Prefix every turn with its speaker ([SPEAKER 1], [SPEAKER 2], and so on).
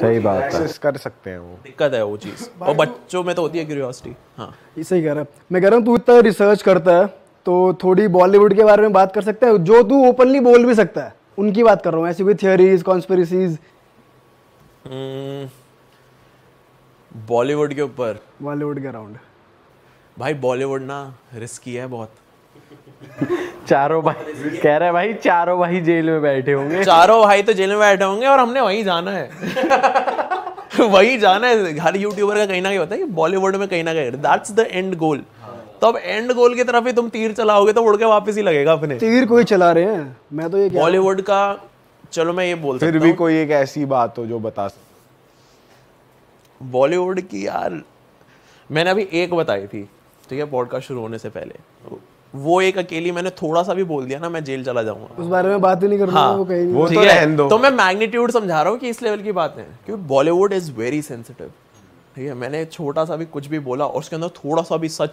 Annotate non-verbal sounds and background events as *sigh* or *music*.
[SPEAKER 1] सही बात एक्सेस
[SPEAKER 2] कर सकते हैं वो दिक्कत है वो चीज़ और बच्चों में तो होती है क्यूरियोसिटी हाँ
[SPEAKER 1] ये सही कह रहा है मैं कह रहा हूँ तू इतना रिसर्च करता है तो थोड़ी बॉलीवुड के बारे में बात कर सकता है जो तू ओपनली बोल भी सकता है उनकी बात कर रहा हूँ ऐसी कोई थियोरीज कॉन्स्परेसीज
[SPEAKER 2] बॉलीवुड के ऊपर बॉलीवुड के अराउंड भाई बॉलीवुड ना रिस्की है बहुत
[SPEAKER 3] *laughs* चारों भाई कह रहे भाई चारों भाई जेल में बैठे होंगे चारों
[SPEAKER 2] भाई तो जेल में बैठे होंगे और हमने वही जाना है *laughs* वही जाना है हर यूट्यूबर का कहीं ना कहीं होता है कि बॉलीवुड में कहीं ना कहीं दैट्स द एंड गोल तो अब एंड गोल की तरफ ही तुम तीर चलाओगे तो उड़ के वापस ही लगेगा अपने
[SPEAKER 4] तीर कोई चला रहे हैं मैं तो ये बॉलीवुड
[SPEAKER 2] का चलो मैं ये बोल फिर भी
[SPEAKER 4] कोई एक ऐसी बात हो जो बता बॉलीवुड की यार
[SPEAKER 2] मैंने अभी एक बताई थी ठीक है पॉडकास्ट शुरू होने से पहले वो एक अकेली मैंने थोड़ा सा भी बोल दिया ना मैं जेल चला जाऊंगा
[SPEAKER 5] उस बारे में बात ही नहीं कर हाँ, वो कहीं वो तो है दो तो मैं
[SPEAKER 2] मैग्नीट्यूड समझा रहा हूँ कि इस लेवल की बात है क्योंकि बॉलीवुड इज वेरी सेंसिटिव ठीक है मैंने छोटा सा भी कुछ भी बोला और उसके अंदर थोड़ा सा भी सच